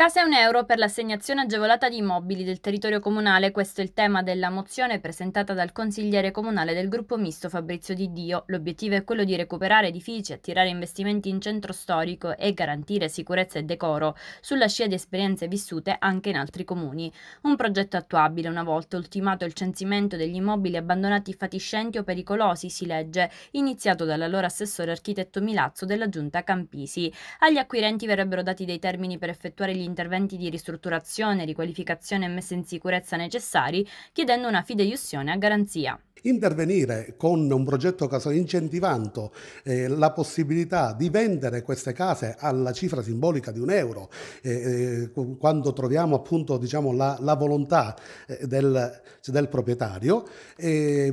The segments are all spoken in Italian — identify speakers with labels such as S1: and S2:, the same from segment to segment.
S1: Casa e un euro per l'assegnazione agevolata di immobili del territorio comunale, questo è il tema della mozione presentata dal consigliere comunale del gruppo misto Fabrizio Di Dio. L'obiettivo è quello di recuperare edifici, attirare investimenti in centro storico e garantire sicurezza e decoro sulla scia di esperienze vissute anche in altri comuni. Un progetto attuabile una volta ultimato il censimento degli immobili abbandonati fatiscenti o pericolosi, si legge, iniziato dall'allora assessore architetto Milazzo della giunta Campisi. Agli acquirenti verrebbero dati dei termini per effettuare gli interventi di ristrutturazione, riqualificazione e messa in sicurezza necessari, chiedendo una fideiussione a garanzia
S2: intervenire con un progetto caso incentivando eh, la possibilità di vendere queste case alla cifra simbolica di un euro, eh, eh, quando troviamo appunto diciamo, la, la volontà eh, del, del, proprietario,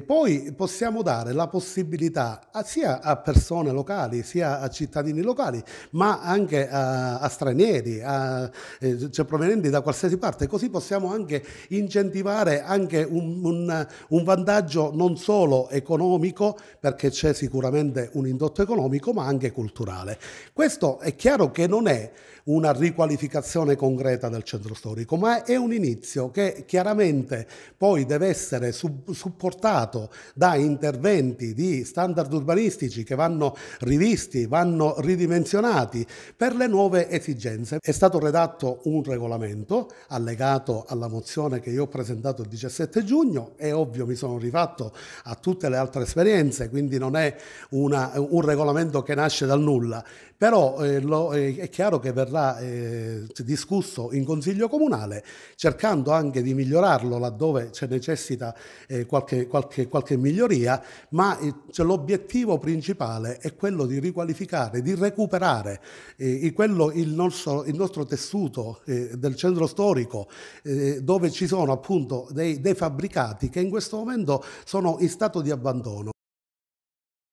S2: poi possiamo dare la possibilità a, sia a persone locali, sia a cittadini locali, ma anche a, a stranieri, a, eh, cioè provenienti da qualsiasi parte, così possiamo anche incentivare anche un, un, un vantaggio non solo economico, perché c'è sicuramente un indotto economico, ma anche culturale. Questo è chiaro che non è una riqualificazione concreta del centro storico, ma è un inizio che chiaramente poi deve essere supportato da interventi di standard urbanistici che vanno rivisti, vanno ridimensionati per le nuove esigenze. È stato redatto un regolamento allegato alla mozione che io ho presentato il 17 giugno, è ovvio mi sono rifatto a tutte le altre esperienze, quindi non è una, un regolamento che nasce dal nulla, però eh, lo, eh, è chiaro che verrà eh, discusso in Consiglio Comunale, cercando anche di migliorarlo laddove c'è necessita eh, qualche, qualche, qualche, miglioria, ma eh, cioè, l'obiettivo principale è quello di riqualificare, di recuperare eh, quello, il, nostro, il, nostro, tessuto del centro storico, dove ci sono appunto dei, dei fabbricati che in questo momento sono sono in stato di abbandono